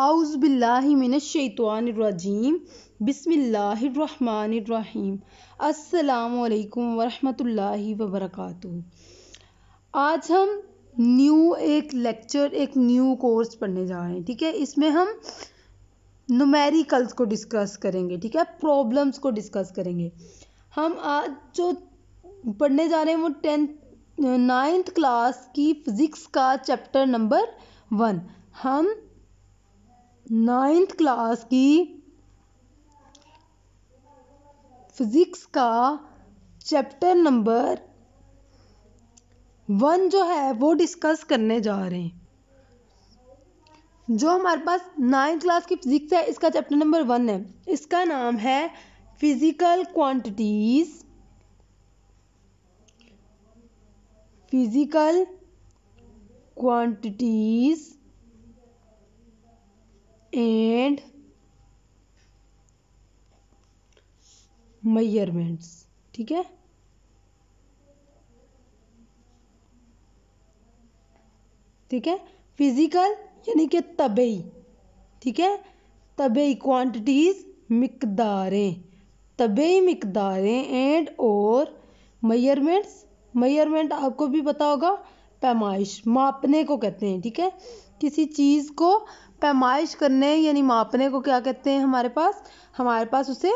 आउज़बिल्लिमिनशैतवानरजीम बिसमीम अल्लाम वरहमतुल्लाहि वबरक़ आज हम न्यू एक लेक्चर एक न्यू कोर्स पढ़ने जा रहे हैं ठीक है इसमें हम नुमेरिकल्स को डिस्कस करेंगे ठीक है प्रॉब्लम्स को डिस्कस करेंगे हम आज जो पढ़ने जा रहे हैं वो टेंथ नाइन्थ क्लास की फिज़िक्स का चैप्टर नंबर वन हम नाइन्थ क्लास की फिजिक्स का चैप्टर नंबर वन जो है वो डिस्कस करने जा रहे हैं जो हमारे पास नाइन्थ क्लास की फिजिक्स है इसका चैप्टर नंबर वन है इसका नाम है physical quantities physical quantities and measurements ठीक है ठीक है फिजिकल यानी कि तबई ठीक है तबई क्वांटिटीज मकदारें तबई मकदारें एंड और मयरमेंट्स मयरमेंट आपको भी पता होगा पैमाइश मापने को कहते हैं ठीक है किसी चीज़ को पैमाइश करने यानी मापने को क्या कहते हैं हमारे पास हमारे पास उसे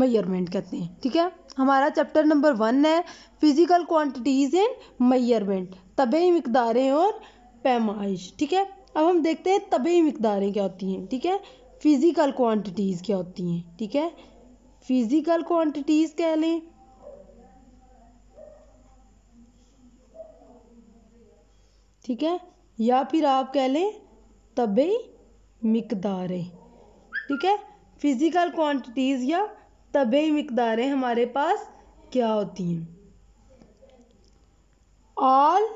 मैयरमेंट कहते हैं ठीक है हमारा चैप्टर नंबर वन है फिजिकल क्वांटिटीज़ इन मैयरमेंट तबई मकदारें और पैमाइश ठीक है अब हम देखते हैं तबई मकदारें क्या होती हैं ठीक है फिज़िकल क्वांटिटीज़ क्या होती हैं ठीक है फिज़िकल क्वांटिटीज़ कह लें ठीक है या फिर आप कह लें तबे मकदारें ठीक है फिज़िकल क्वांटिटीज़ या तबे मकदारें हमारे पास क्या होती हैं ऑल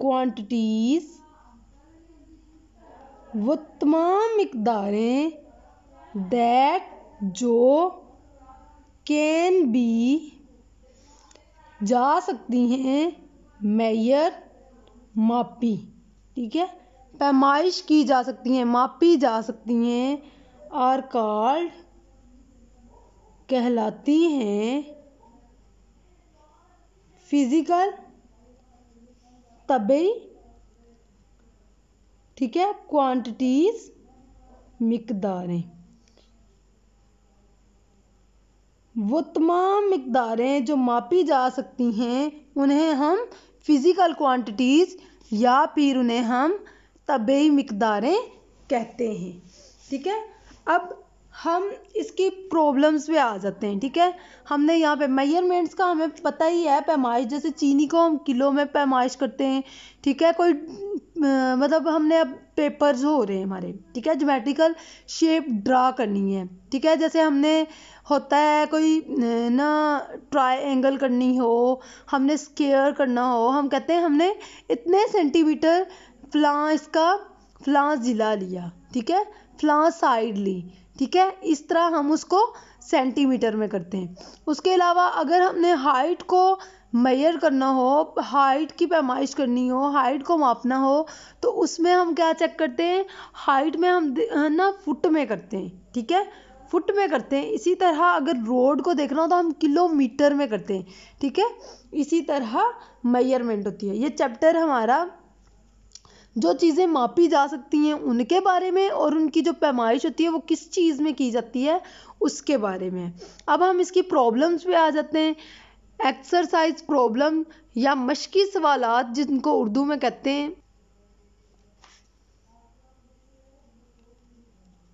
क्वांटिटीज़ वो तमाम मकदारें दैट जो कैन बी जा सकती हैं मेयर मापी ठीक है पैमाइश की जा सकती हैं मापी जा सकती हैं आर कॉल्ड कहलाती हैं फिजिकल तबे ठीक है क्वांटिटीज मकदारें वो तमाम मकदारें जो मापी जा सकती हैं उन्हें हम फिज़िकल क्वांटिटीज़ या फिर उन्हें हम तबई मकदारें कहते हैं ठीक है अब हम इसकी प्रॉब्लम्स पे आ जाते हैं ठीक है हमने यहाँ पे मेजरमेंट्स का हमें पता ही है पैमाइश जैसे चीनी को हम किलो में पैमाइश करते हैं ठीक है कोई मतलब हमने अब पेपर्स हो रहे हैं हमारे ठीक है ज्योमेट्रिकल शेप ड्रा करनी है ठीक है जैसे हमने होता है कोई ना ट्रायंगल करनी हो हमने स्केयर करना हो हम कहते हैं हमने इतने सेंटीमीटर फ्लां इसका फ्लां ज़िला लिया ठीक है फ्लां साइड ली ठीक है इस तरह हम उसको सेंटीमीटर में करते हैं उसके अलावा अगर हमने हाइट को मैयर करना हो हाइट की पैमाइश करनी हो हाइट को मापना हो तो उसमें हम क्या चेक करते हैं हाइट में हम है ना फुट में करते हैं ठीक है फुट में करते हैं इसी तरह अगर रोड को देखना हो तो हम किलोमीटर में करते हैं ठीक है इसी तरह मेयरमेंट होती है ये चैप्टर हमारा जो चीज़ें मापी जा सकती हैं उनके बारे में और उनकी जो पैमाइश होती है वो किस चीज़ में की जाती है उसके बारे में अब हम इसकी प्रॉब्लम्स पे आ जाते हैं एक्सरसाइज प्रॉब्लम या मशक़ी सवाल जिनको उर्दू में कहते हैं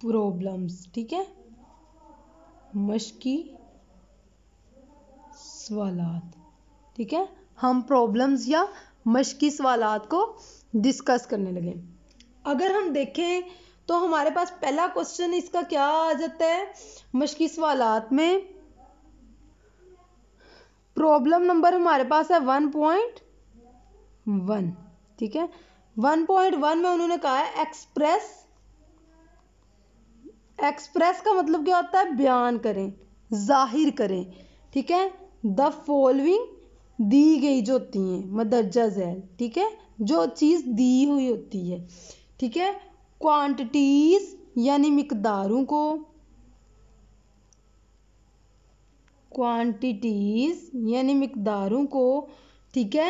प्रॉब्लम्स ठीक है मशक़ी सवाल ठीक है हम प्रॉब्लम्स या मशक़ी सवाल को डिस्कस करने लगे अगर हम देखें तो हमारे पास पहला क्वेश्चन इसका क्या आ जाता है मशक़ी सवाल में प्रॉब्लम नंबर हमारे पास है वन पॉइंट वन ठीक है वन पॉइंट वन में उन्होंने कहा है एक्सप्रेस एक्सप्रेस का मतलब क्या होता है बयान करें जाहिर करें ठीक है द फॉलोइंग दी गई जो होती हैं मदरजा जैल ठीक है जो चीज़ दी हुई होती है ठीक है क्वांटिटीज़ यानी मकदारों को क्वांटिटीज़ यानी मकदारों को ठीक है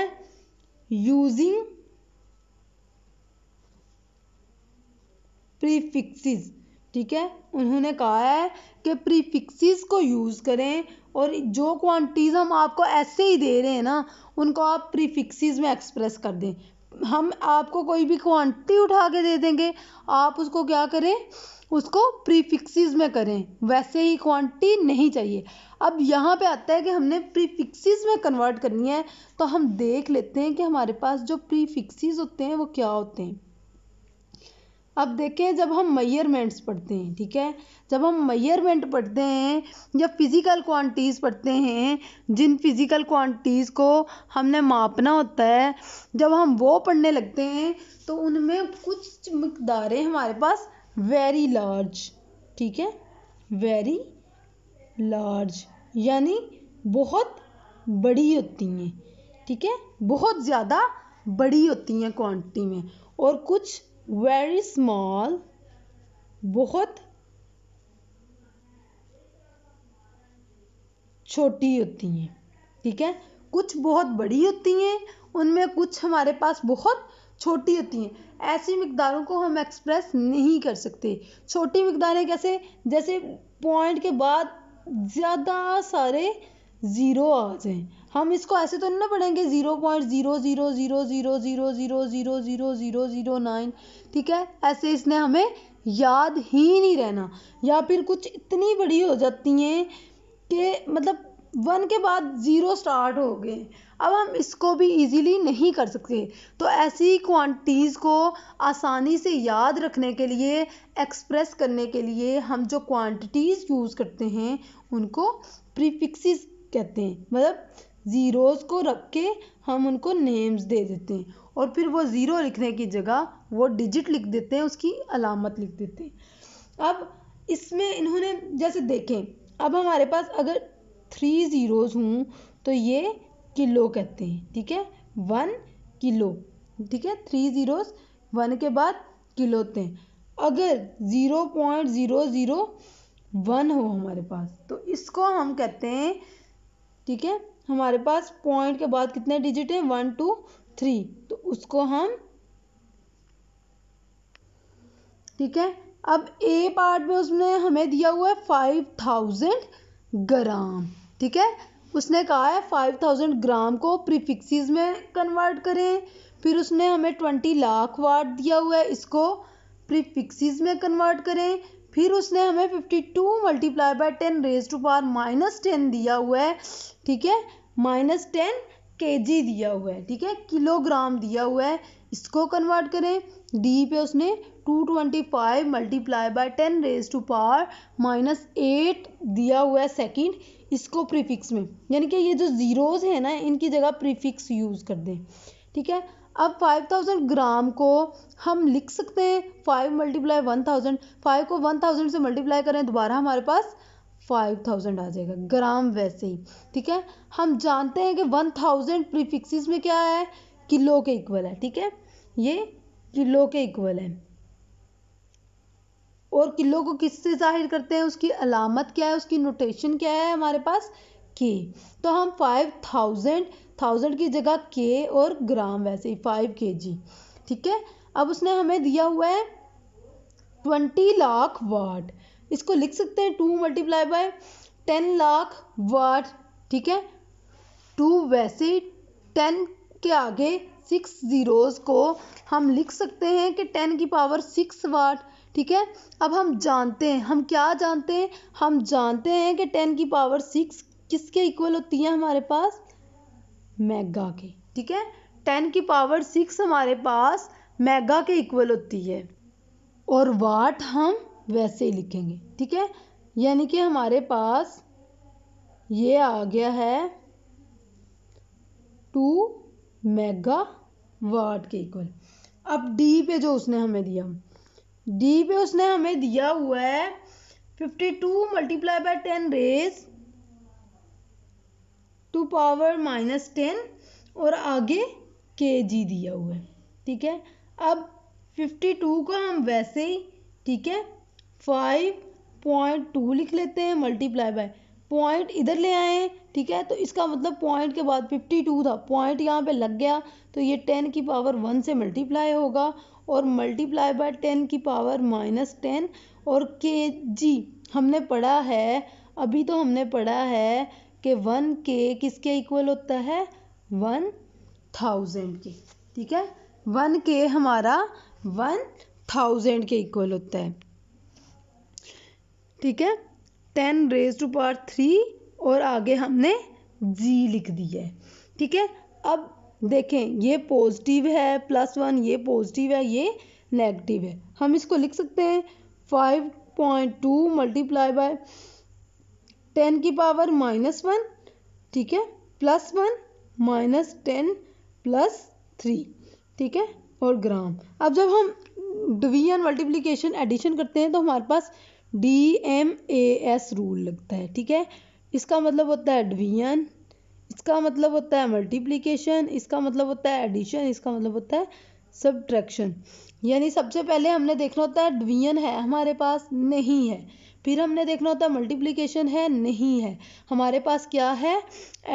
यूजिंग प्रीफिक्सिस ठीक है उन्होंने कहा है कि प्रीफिक्सिस को यूज़ करें और जो क्वांटिटीज़ हम आपको ऐसे ही दे रहे हैं ना उनको आप प्रीफिक्सिस में एक्सप्रेस कर दें हम आपको कोई भी क्वांटिटी उठा के दे देंगे आप उसको क्या करें उसको प्रीफिक्सिस में करें वैसे ही क्वांटिटी नहीं चाहिए अब यहाँ पे आता है कि हमने प्रीफिक्सिस में कन्वर्ट करनी है तो हम देख लेते हैं कि हमारे पास जो प्रीफिक्सिस होते हैं वो क्या होते हैं अब देखें जब हम मैयरमेंट्स पढ़ते हैं ठीक है जब हम मैयरमेंट पढ़ते हैं या फिज़िकल क्वांटिटीज़ पढ़ते हैं जिन फिज़िकल क्वांटिटीज़ को हमने मापना होता है जब हम वो पढ़ने लगते हैं तो उनमें कुछ मकदारें हमारे पास वेरी लार्ज ठीक है वेरी लार्ज यानी बहुत बड़ी होती हैं ठीक है बहुत ज़्यादा बड़ी होती हैं क्वांटिटी में और कुछ वेरी स्मॉल बहुत छोटी होती हैं ठीक है कुछ बहुत बड़ी होती हैं उनमें कुछ हमारे पास बहुत छोटी होती हैं ऐसी मकदारों को हम एक्सप्रेस नहीं कर सकते छोटी मकदारें कैसे जैसे पॉइंट के बाद ज़्यादा सारे ज़ीरो आ जाएं हम इसको ऐसे तो नहीं ना पढ़ेंगे zero point zero zero zero zero zero zero zero zero zero zero nine ठीक है ऐसे इसने हमें याद ही नहीं रहना या फिर कुछ इतनी बड़ी हो जाती हैं कि मतलब वन के बाद ज़ीरो स्टार्ट हो गए अब हम इसको भी इजीली नहीं कर सकते तो ऐसी क्वांटिटीज़ को आसानी से याद रखने के लिए एक्सप्रेस करने के लिए हम जो क्वांटिटीज़ यूज़ करते हैं उनको प्रीफिक्सेस कहते हैं मतलब ज़ीरोज़ को रख के हम उनको नेम्स दे देते हैं और फिर वो ज़ीरो लिखने की जगह वो डिजिट लिख देते हैं उसकी अलामत लिख देते हैं अब इसमें इन्होंने जैसे देखें अब हमारे पास अगर थ्री ज़ीरोज़ हूँ तो ये किलो कहते हैं ठीक है वन किलो ठीक है थ्री ज़ीरोज़ वन के बाद किलो होते हैं अगर zero point zero zero one हो हमारे पास तो इसको हम कहते हैं ठीक है हमारे पास पॉइंट के बाद कितने डिजिट हैं वन टू थ्री तो उसको हम ठीक है अब ए पार्ट में उसने हमें दिया हुआ है फाइव थाउजेंड ग्राम ठीक है उसने कहा है फाइव थाउजेंड ग्राम को प्रीफिक्सिस में कन्वर्ट करें फिर उसने हमें ट्वेंटी लाख वाट दिया हुआ है इसको प्रीफिक्सिस में कन्वर्ट करें फिर उसने हमें fifty two multiply by ten raise to power minus ten दिया हुआ है ठीक है माइनस टेन के जी दिया हुआ है ठीक है किलोग्राम दिया हुआ है इसको कन्वर्ट करें डी पे उसने two twenty five multiply by ten raise to power minus eight दिया हुआ है सेकेंड इसको प्रीफिक्स में यानी कि ये जो ज़ीरोज़ है ना इनकी जगह प्रीफिक्स यूज़ कर दें ठीक है अब फाइव थाउजेंड ग्राम को हम लिख सकते हैं five multiply one thousand five को वन थाउजेंड से मल्टीप्लाई करें दोबारा हमारे पास फाइव थाउजेंड आ जाएगा ग्राम वैसे ही ठीक है हम जानते हैं कि वन थाउजेंड प्रीफिक्सिस में क्या है किलो के इक्वल है ठीक है ये किलो के इक्वल है और किलो को किससे जाहिर करते हैं उसकी अलामत क्या है उसकी नोटेशन क्या है हमारे पास के तो हम फाइव थाउजेंड थाउजेंड की जगह के और ग्राम वैसे ही फाइव के जी ठीक है अब उसने हमें दिया हुआ है ट्वेंटी लाख वाट इसको लिख सकते हैं two multiply by ten lakh watt ठीक है टू वैसे टेन के आगे सिक्स ज़ीरोज़ को हम लिख सकते हैं कि टेन की पावर सिक्स वाट ठीक है अब हम जानते हैं हम क्या जानते हैं हम जानते हैं कि टेन की पावर सिक्स किसके इक्वल होती है हमारे पास मेगा के ठीक है टेन की पावर सिक्स हमारे पास मेगा के इक्वल होती है और वाट हम वैसे ही लिखेंगे ठीक है यानी कि हमारे पास ये आ गया है टू मेगा वाट के इक्वल अब डी पे जो उसने हमें दिया डी पे उसने हमें दिया हुआ है fifty two multiply by ten raise to power minus ten और आगे के जी दिया हुआ है ठीक है अब फिफ्टी टू का हम वैसे ही ठीक है फाइव पॉइंट टू लिख लेते हैं मल्टीप्लाई बाय पॉइंट इधर ले आए ठीक है तो इसका मतलब पॉइंट के बाद फिफ्टी टू था पॉइंट यहाँ पे लग गया तो ये टेन की पावर वन से मल्टीप्लाई होगा और मल्टीप्लाई बाय टेन की पावर माइनस टेन और के जी हमने पढ़ा है अभी तो हमने पढ़ा है कि वन के किसके इक्वल होता है वन थाउजेंड के ठीक है वन के हमारा वन थाउजेंड के इक्वल होता है ठीक है ten raise to power three और आगे हमने जी लिख दी है ठीक है अब देखें ये पॉजिटिव है प्लस वन ये पॉजिटिव है ये नेगेटिव है हम इसको लिख सकते हैं five point two multiply by ten की पावर माइनस वन ठीक है plus one minus ten plus three ठीक है और ग्राम अब जब हम डिवीजन मल्टीप्लिकेशन एडिशन करते हैं तो हमारे पास D M A S rule लगता है ठीक है इसका मतलब होता है डिवीजन इसका मतलब होता है मल्टीप्लिकेशन इसका मतलब होता है एडिशन इसका मतलब होता है सब्ट्रैक्शन यानी सबसे पहले हमने देखना होता है डिवीजन है हमारे पास नहीं है फिर हमने देखना होता है मल्टीप्लिकेशन है नहीं है हमारे पास क्या है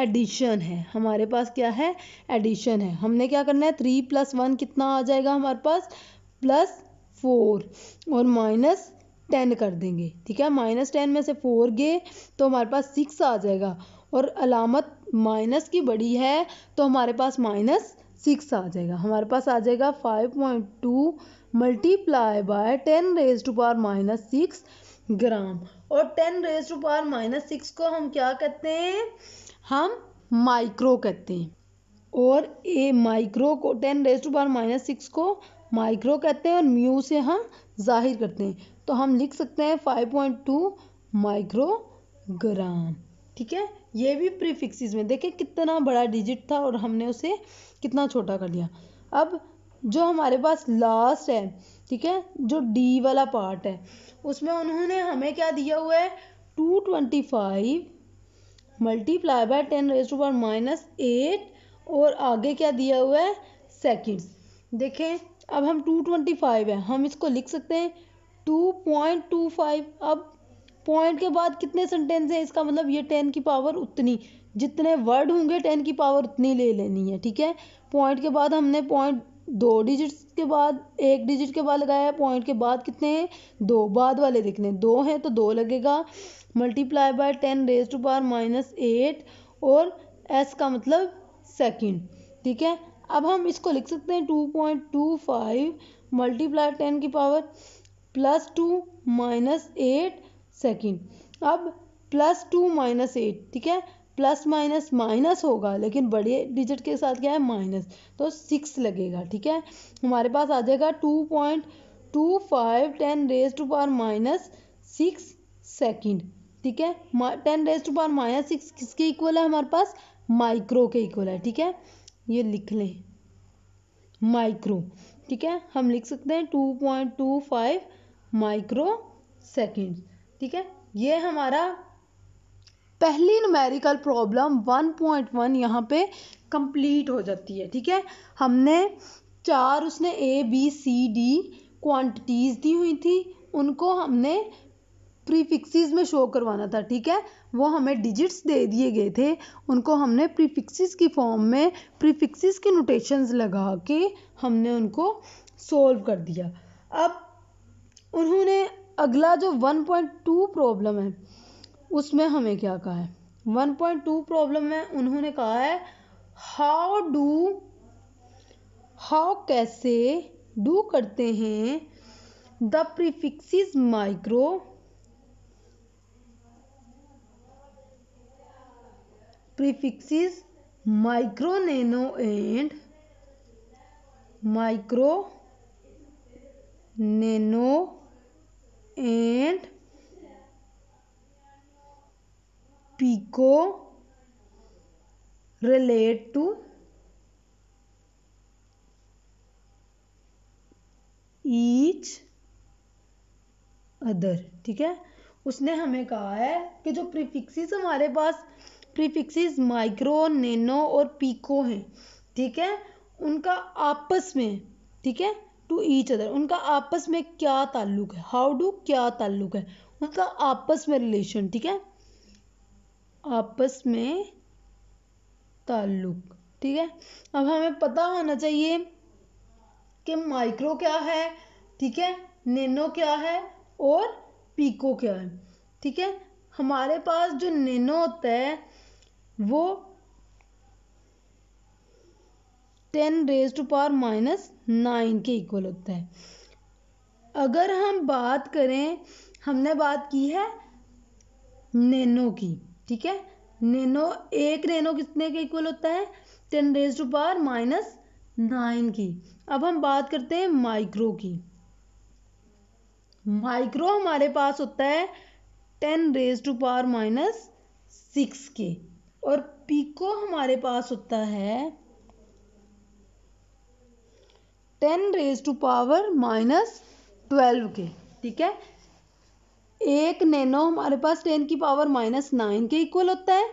एडिशन है हमारे पास क्या है एडिशन है हमने क्या करना है थ्री प्लस वन कितना आ जाएगा हमारे पास प्लस फोर और माइनस टेन कर देंगे ठीक है माइनस टेन में से फोर गए तो हमारे पास सिक्स आ जाएगा और अलामत माइनस की बड़ी है तो हमारे पास माइनस सिक्स आ जाएगा हमारे पास आ जाएगा five point two multiply by ten raise to power minus six gram और ten raise to power minus six को हम क्या कहते हैं हम माइक्रो कहते हैं और ए माइक्रो को ten raise to power minus six को माइक्रो कहते हैं और म्यू से हम जाहिर करते हैं तो हम लिख सकते हैं five point two microgram ठीक है ये भी प्रीफिक्सिस में देखिए कितना बड़ा डिजिट था और हमने उसे कितना छोटा कर दिया अब जो हमारे पास लास्ट है ठीक है जो डी वाला पार्ट है उसमें उन्होंने हमें क्या दिया हुआ है two twenty five multiply by ten raise to power minus eight और आगे क्या दिया हुआ है सेकेंड देखें अब हम टू ट्वेंटी फाइव है हम इसको लिख सकते हैं टू पॉइंट टू फाइव अब पॉइंट के बाद कितने सेंटेंस हैं इसका मतलब ये टेन की पावर उतनी जितने वर्ड होंगे टेन की पावर उतनी ले लेनी है ठीक है पॉइंट के बाद हमने पॉइंट दो डिजिट्स के बाद एक डिजिट के बाद लगाया है पॉइंट के बाद कितने हैं दो बाद वाले देखने दो हैं तो दो लगेगा multiply by ten raise to power minus eight और एस का मतलब सेकंड ठीक है अब हम इसको लिख सकते हैं two point two five multiply ten की power plus two minus eight second अब प्लस टू माइनस एट ठीक है प्लस माइनस माइनस होगा लेकिन बड़े डिजिट के साथ क्या है माइनस तो सिक्स लगेगा ठीक है हमारे पास आ जाएगा two point two five ten raise to power minus six second ठीक है ten raise to power minus six किसके इक्वल है हमारे पास माइक्रो के इक्वल है ठीक है ये लिख लें माइक्रो ठीक है हम लिख सकते हैं two point two five microsecond ठीक है ये हमारा पहली नमेरिकल प्रॉब्लम 1.1 यहाँ पर कंप्लीट हो जाती है ठीक है हमने चार उसने A B C D quantities दी हुई थी उनको हमने प्रीफिक्सेस में शो करवाना था ठीक है वो हमें डिजिट्स दे दिए गए थे उनको हमने प्रीफिक्सेस की फॉर्म में प्रीफिक्सेस के नोटेशंस लगा के हमने उनको सोल्व कर दिया अब उन्होंने अगला जो 1.2 प्रॉब्लम है उसमें हमें क्या कहा है 1.2 प्रॉब्लम में उन्होंने कहा है हाउ डू हाउ कैसे डू करते हैं the prefixes micro prefixes micro nano and micro nano and pico relate to each other ठीक है उसने हमें कहा है कि जो प्रीफिक्सिस हमारे पास प्रीफिक्सिस माइक्रो नैनो और पीको हैं ठीक है उनका आपस में ठीक है टू ईच अदर उनका आपस में क्या ताल्लुक है हाउ डू क्या ताल्लुक है उनका आपस में रिलेशन ठीक है आपस में ताल्लुक ठीक है अब हमें पता होना चाहिए कि माइक्रो क्या है ठीक है नैनो क्या है और पीको क्या है ठीक है हमारे पास जो नैनो होता है वो ten raise to power minus nine के इक्वल होता है अगर हम बात करें हमने बात की है नैनो की ठीक है नैनो एक नैनो कितने के इक्वल होता है ten raise to power minus nine की अब हम बात करते हैं माइक्रो की माइक्रो हमारे पास होता है ten raise to power minus six के और पीको हमारे पास होता है ten raise to power minus twelve के ठीक है एक नैनो हमारे पास टेन की पावर माइनस नाइन के इक्वल होता है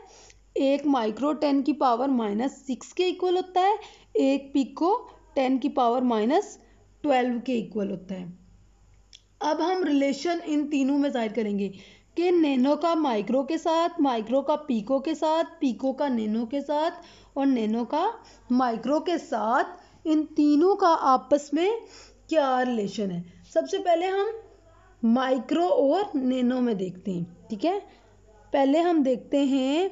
एक माइक्रो टेन की पावर माइनस सिक्स के इक्वल होता है एक पिको टेन की पावर माइनस ट्वेल्व के इक्वल होता है अब हम रिलेशन इन तीनों में जाहिर करेंगे कि नैनो का माइक्रो के साथ माइक्रो का पीको के साथ पीको का नैनो के साथ और नैनो का माइक्रो के साथ इन तीनों का आपस में क्या रिलेशन है सबसे पहले हम माइक्रो और नैनो में देखते हैं ठीक है पहले हम देखते हैं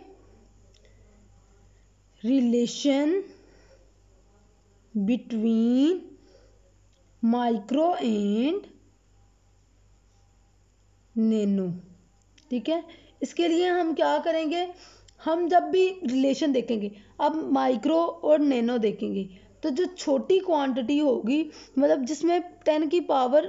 relation between micro and nano ठीक है इसके लिए हम क्या करेंगे हम जब भी रिलेशन देखेंगे अब माइक्रो और नैनो देखेंगे तो जो छोटी क्वांटिटी होगी मतलब जिसमें टेन की पावर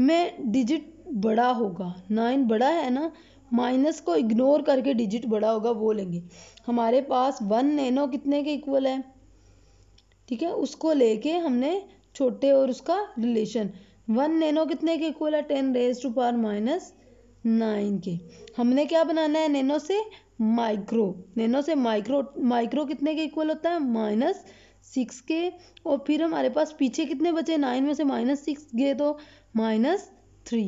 में डिजिट बड़ा होगा नाइन बड़ा है ना माइनस को इग्नोर करके डिजिट बड़ा होगा वो लेंगे हमारे पास वन नैनो कितने के इक्वल है ठीक है उसको लेके हमने छोटे और उसका रिलेशन वन नैनो कितने के इक्वल है ten raise to power minus nine के हमने क्या बनाना है नैनो से माइक्रो नैनो से माइक्रो माइक्रो कितने के इक्वल होता है माइनस सिक्स के और फिर हमारे पास पीछे कितने बचे नाइन में से माइनस सिक्स गए तो माइनस थ्री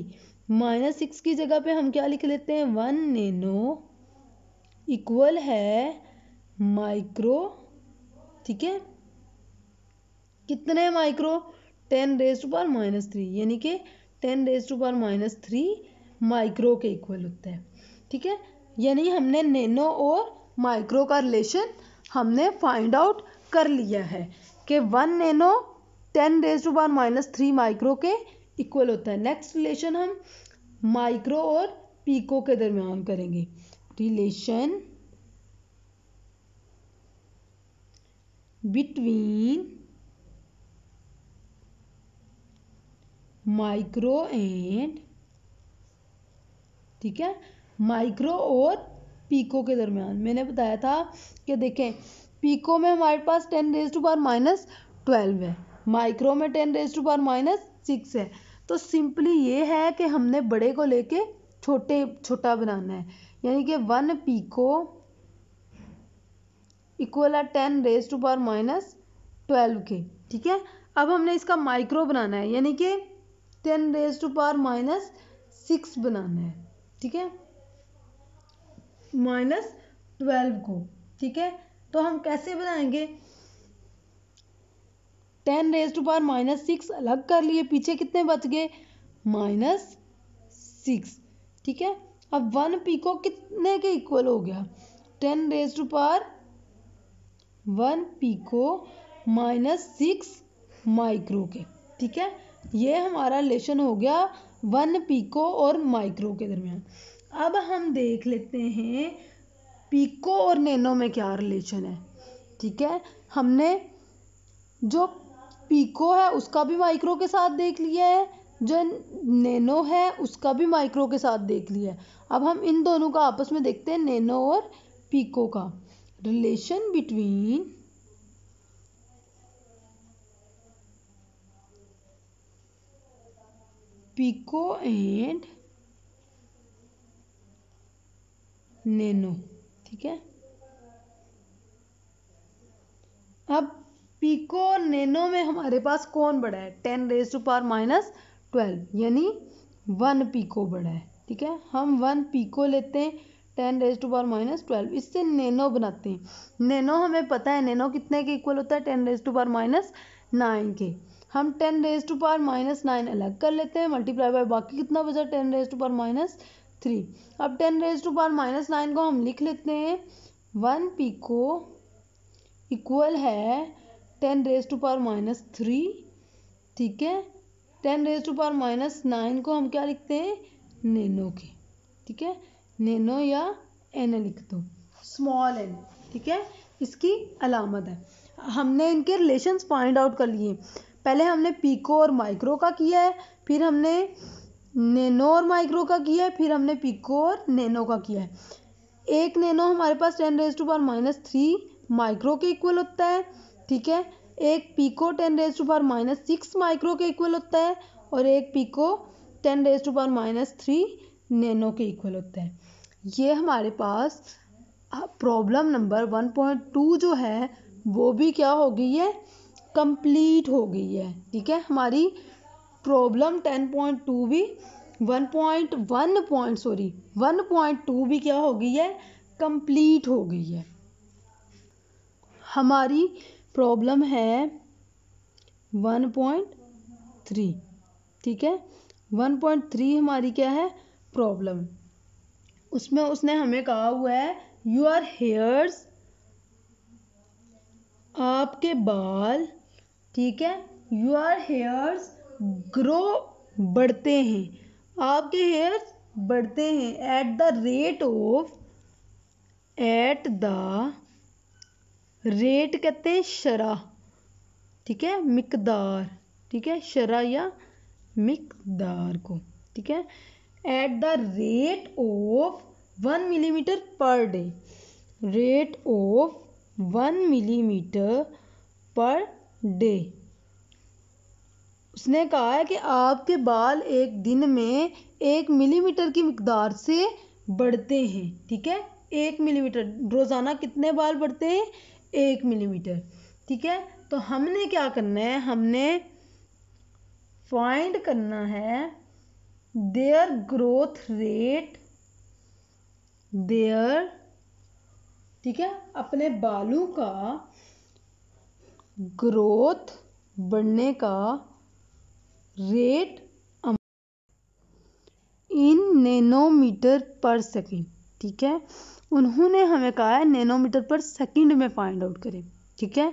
माइनस सिक्स की जगह पे हम क्या लिख लेते हैं वन नैनो इक्वल है माइक्रो ठीक है कितने micro ten raise to power minus three यानी कि ten raise to power minus three micro के इक्वल होता है ठीक है यानी हमने नैनो और माइक्रो का रिलेशन हमने फाइंड आउट कर लिया है कि one nano ten raise to one minus three micro के इक्वल होता है नेक्स्ट रिलेशन हम माइक्रो और पीको के दरमियान करेंगे रिलेशन बिटवीन माइक्रो एंड ठीक है माइक्रो और पीको के दरमियान मैंने बताया था कि देखें पीको में हमारे पास ten raise to power minus twelve है माइक्रो में ten raise to power minus six है तो सिंपली ये है कि हमने बड़े को लेके छोटे छोटा बनाना है यानी कि वन पीको इक्वल है ten raise to power minus twelve के ठीक है अब हमने इसका माइक्रो बनाना है यानी कि ten raise to power minus six बनाना है ठीक है माइनस ट्वेल्व को ठीक है तो हम कैसे बनाएंगे ten raise to power minus six अलग कर लिए पीछे कितने बच गए माइनस सिक्स ठीक है अब वन पीको कितने के इक्वल हो गया ten raise to power one pico minus six micro के ठीक है ये हमारा रिलेशन हो गया वन पीको और माइक्रो के दरमियान अब हम देख लेते हैं पीको और नैनो में क्या रिलेशन है ठीक है हमने जो पीको है उसका भी माइक्रो के साथ देख लिया है जो नैनो है उसका भी माइक्रो के साथ देख लिया है अब हम इन दोनों का आपस में देखते हैं नैनो और पीको का relation between pico and nano ठीक है अब पीको नैनो में हमारे पास कौन बड़ा है ten raise to power minus twelve यानी वन पीको बड़ा है ठीक है हम वन पीको लेते हैं ten raise to power minus twelve इससे नैनो बनाते हैं नैनो हमें पता है नैनो कितने के इक्वल होता है ten raise to power minus nine के हम ten raise to power minus nine अलग कर लेते हैं मल्टीप्लाई बाय बाकी कितना बचा ten raise to power minus three अब ten raise to power minus nine को हम लिख लेते हैं वन पीको इक्वल है ten raise to power minus three ठीक है ten raise to power minus nine को हम क्या लिखते हैं नैनो के ठीक है नैनो या एन लिख दो स्मॉल एन ठीक है इसकी अलामत है हमने इनके रिलेशंस फाइंड आउट कर लिए पहले हमने पीको और माइक्रो का किया है फिर हमने नैनो और माइक्रो का किया है फिर हमने पिको और नैनो का किया है एक नैनो हमारे पास ten raise to power minus three micro के इक्वल होता है ठीक है एक pico ten raise to power minus six micro के इक्वल होता है और एक pico ten raise to power minus three nano के इक्वल होता है ये हमारे पास problem number one point two जो है वो भी क्या हो गई है कंप्लीट हो गई है ठीक है हमारी प्रॉब्लम टेन पॉइंट टू भी one point one point sorry one point two भी क्या हो गई है कंप्लीट हो गई है हमारी प्रॉब्लम है वन पॉइंट थ्री ठीक है वन पॉइंट थ्री हमारी क्या है प्रॉब्लम उसमें उसने हमें कहा हुआ है यू आर हेयर्स आपके बाल ठीक है यू आर हेयर्स ग्रो बढ़ते हैं आपके हेयर्स बढ़ते हैं at the rate of at the rate कहते हैं शरा ठीक है मकदार ठीक है शरा या मकदार को ठीक है at the rate of one millimetre per day rate of one millimetre per day उसने कहा है कि आपके बाल एक दिन में एक मिलीमीटर की मकदार से बढ़ते हैं ठीक है एक मिलीमीटर रोज़ाना कितने बाल बढ़ते हैं एक मिलीमीटर ठीक है तो हमने क्या करना है हमने फाइंड करना है देयर ग्रोथ रेट देयर ठीक है अपने बालों का ग्रोथ बढ़ने का rate in nanometre per second ठीक है उन्होंने हमें कहा है नैनोमीटर पर सेकंड में फाइंड आउट करें ठीक है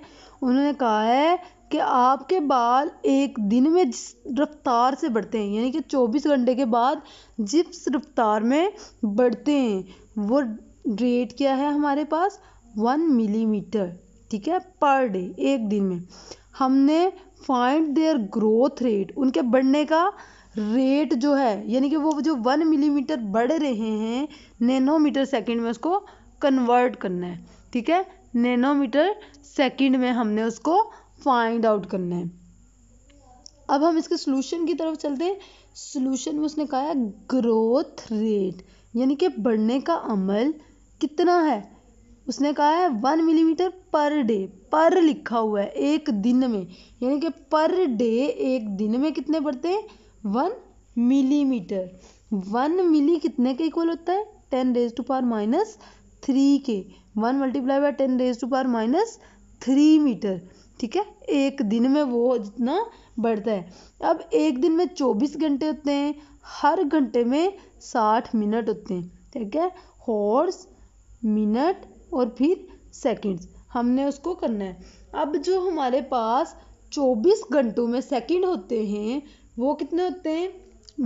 उन्होंने कहा है कि आपके बाल एक दिन में जिस रफ्तार से बढ़ते हैं यानी कि 24 घंटे के बाद जिस रफ्तार में बढ़ते हैं वो रेट क्या है हमारे पास वन मिलीमीटर ठीक है पर डे एक दिन में हमने फाइंड देयर ग्रोथ रेट उनके बढ़ने का रेट जो है यानी कि वो जो वन मिलीमीटर बढ़ रहे हैं नैनोमीटर सेकंड में उसको कन्वर्ट करना है ठीक है नैनोमीटर सेकंड में हमने उसको फाइंड आउट करना है अब हम इसके सोल्यूशन की तरफ चलते हैं सोल्यूशन में उसने कहा है ग्रोथ रेट यानी कि बढ़ने का अमल कितना है उसने कहा है वन मिलीमीटर पर डे पर लिखा हुआ है एक दिन में यानी कि पर डे एक दिन में कितने पड़ते हैं वन मिलीमीटर वन मिली कितने के इक्वल होता है ten raise to power minus three के one multiply by ten raise to power minus three metre ठीक है एक दिन में वो जितना बढ़ता है अब एक दिन में चौबीस घंटे होते हैं हर घंटे में साठ मिनट होते हैं ठीक है हॉर्स मिनट और फिर सेकंड्स हमने उसको करना है अब जो हमारे पास 24 घंटों में सेकंड होते हैं वो कितने होते हैं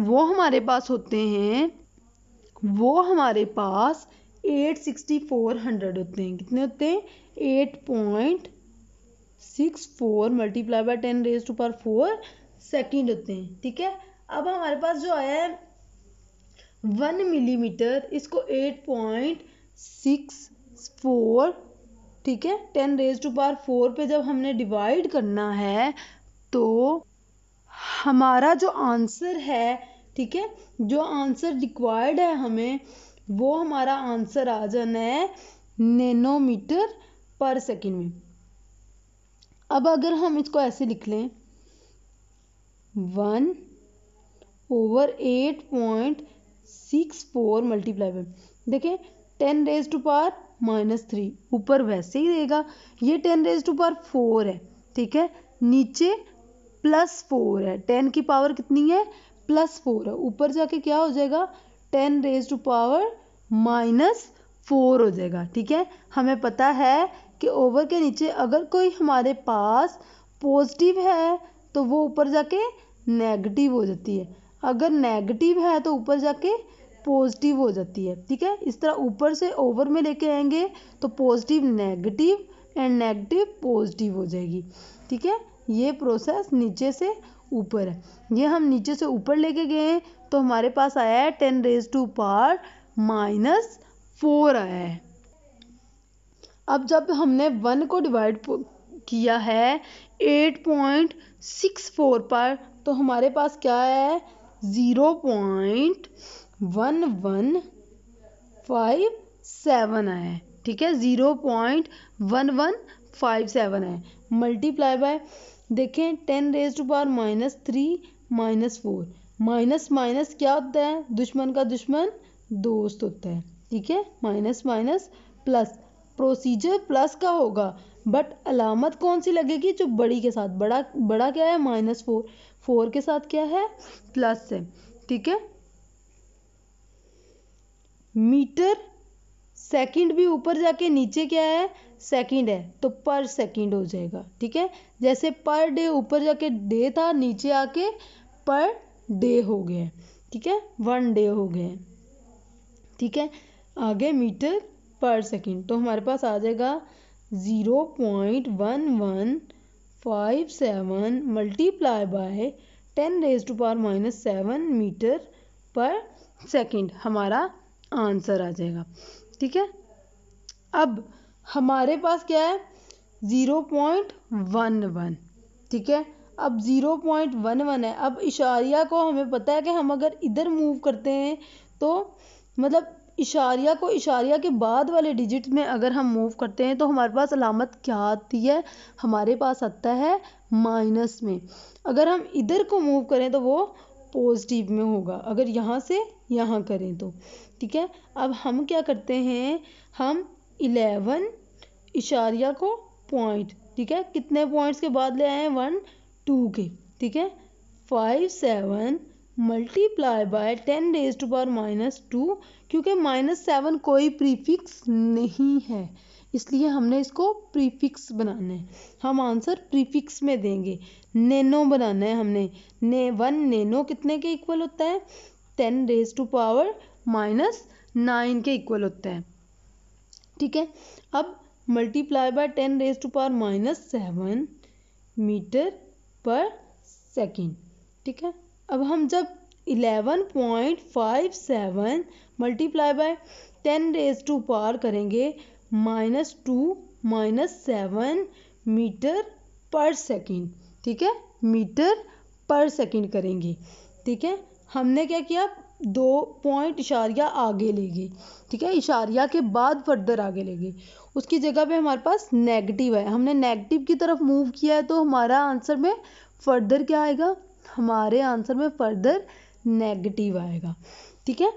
वो हमारे पास होते हैं वो हमारे पास एट सिक्सटी फोर हंड्रेड होते हैं कितने होते हैं eight point six four multiply by ten raise to power four second होते हैं ठीक है अब हमारे पास जो आया है वन मिलीमीटर इसको एट पॉइंट सिक्स फोर ठीक है ten raise to power four पे जब हमने डिवाइड करना है तो हमारा जो आंसर है ठीक है जो आंसर रिक्वायर्ड है हमें वो हमारा आंसर आ जाना है नैनोमीटर पर सेकेंड में अब अगर हम इसको ऐसे लिख लें one over eight point six four multiply by देखें ten raise to power minus three ऊपर वैसे ही रहेगा ये ten raise to power four है ठीक है नीचे प्लस फोर है टेन की पावर कितनी है प्लस फोर है ऊपर जाके क्या हो जाएगा ten raise to power minus four हो जाएगा ठीक है हमें पता है कि ओवर के नीचे अगर कोई हमारे पास पॉजिटिव है तो वो ऊपर जाके नेगेटिव हो जाती है अगर नेगेटिव है तो ऊपर जाके पॉजिटिव हो जाती है ठीक है इस तरह ऊपर से ओवर में लेके आएंगे तो positive negative and negative positive हो जाएगी ठीक है ये प्रोसेस नीचे से ऊपर है ये हम नीचे से ऊपर लेके गए हैं तो हमारे पास आया है ten raise to power minus four आया है अब जब हमने वन को डिवाइड किया है एट पॉइंट सिक्स फोर पर तो हमारे पास क्या है zero point one one five seven आया है ठीक है zero point one one five seven है मल्टीप्लाई बाय देखें ten raise to power minus three minus four minus minus क्या होता है दुश्मन का दुश्मन दोस्त होता है ठीक है minus minus plus procedure plus का होगा बट अलामत कौन सी लगेगी जो बड़ी के साथ बड़ा बड़ा क्या है माइनस फोर फोर के साथ क्या है प्लस है ठीक है मीटर सेकंड भी ऊपर जाके नीचे क्या है सेकंड है तो पर सेकंड हो जाएगा ठीक है जैसे पर डे ऊपर जाके डे था नीचे आके पर डे हो गए ठीक है वन डे हो गए ठीक है आगे मीटर पर सेकंड तो हमारे पास आ जाएगा zero point one one five seven multiply by ten raise to power minus seven metre per second हमारा आंसर आ जाएगा ठीक है अब हमारे पास क्या है ज़ीरो पॉइंट वन वन ठीक है अब ज़ीरो पॉइंट वन वन है अब इशारिया को हमें पता है कि हम अगर इधर मूव करते हैं तो मतलब इशारिया को इशारिया के बाद वाले डिजिट में अगर हम मूव करते हैं तो हमारे पास अलामत क्या आती है हमारे पास आता है माइनस में अगर हम इधर को मूव करें तो वो पॉजिटिव में होगा अगर यहाँ से यहाँ करें तो ठीक है अब हम क्या करते हैं हम इलेवन इशारिया को पॉइंट ठीक है कितने पॉइंट्स के बाद ले आए वन टू के ठीक है five seven multiply by ten raise to power minus two क्योंकि माइनस सेवन कोई प्रीफिक्स नहीं है इसलिए हमने इसको प्रीफिक्स बनाना है हम आंसर प्रीफिक्स में देंगे नैनो बनाना है हमने ने वन नैनो कितने के इक्वल होता है ten raise to power minus nine के इक्वल होते हैं ठीक है अब multiply by ten raise to power minus seven metre per second ठीक है अब हम जब eleven point five seven multiply by ten raise to power करेंगे minus two minus seven metre per second ठीक है मीटर पर सेकेंड करेंगे ठीक है हमने क्या किया दो पॉइंट इशारिया आगे लेगी ठीक है इशारिया के बाद फर्दर आगे लेगी उसकी जगह पे हमारे पास नेगेटिव है हमने नेगेटिव की तरफ मूव किया है तो हमारा आंसर में फर्दर क्या आएगा हमारे आंसर में फर्दर नेगेटिव आएगा ठीक है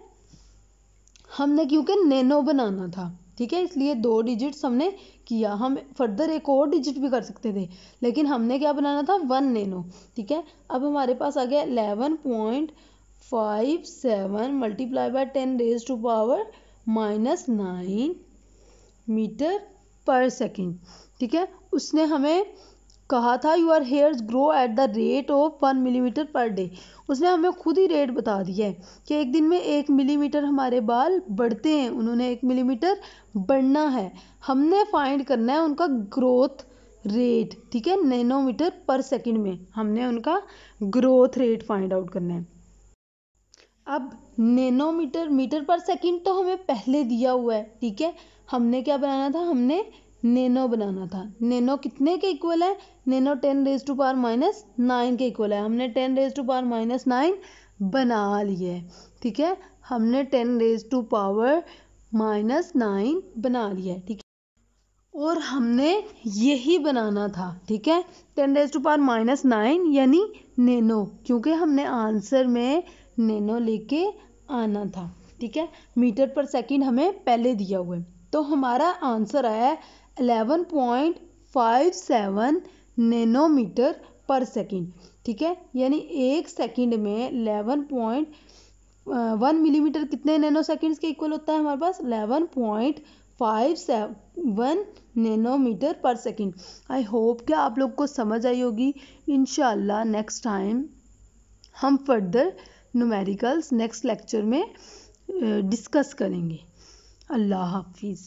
हमने क्योंकि नैनो बनाना था ठीक है इसलिए दो डिजिट्स हमने किया हम फर्दर एक और डिजिट भी कर सकते थे लेकिन हमने क्या बनाना था वन नैनो ठीक है अब हमारे पास आ गया eleven point five seven multiply by ten raise to power minus nine metre per second ठीक है उसने हमें कहा था your hairs grow at the rate of one millimetre per day उसने हमें खुद ही रेट बता दिया है कि एक दिन में एक मिलीमीटर हमारे बाल बढ़ते हैं उन्होंने एक मिलीमीटर बढ़ना है हमने फाइंड करना है उनका ग्रोथ रेट ठीक है नैनोमीटर पर सेकंड में हमने उनका ग्रोथ रेट फाइंड आउट करना है अब नैनोमीटर मीटर पर सेकंड तो हमें पहले दिया हुआ है ठीक है हमने क्या बनाना था हमने नैनो बनाना था नैनो कितने के इक्वल है nano ten raise to power minus nine के इक्वल है हमने ten raise to power minus nine बना लिया है ठीक है हमने ten raise to power minus nine बना लिया है ठीक है और हमने यही बनाना था ठीक है ten raise to power minus nine यानी नैनो क्योंकि हमने आंसर में नैनो लेके आना था ठीक है मीटर पर सेकंड हमें पहले दिया हुआ है तो हमारा आंसर आया eleven point five seven nanometre per second ठीक है यानी एक सेकंड में एलेवन पॉइंट वन मिलीमीटर कितने नैनो सेकंड्स के इक्वल होता है हमारे पास eleven point five seven nanometre per second I hope क्या आप लोग को समझ आई होगी इन नेक्स्ट टाइम हम फर्दर नुमेरिकल्स नेक्स्ट लेक्चर में डिस्कस uh, करेंगे अल्लाह हाफिज़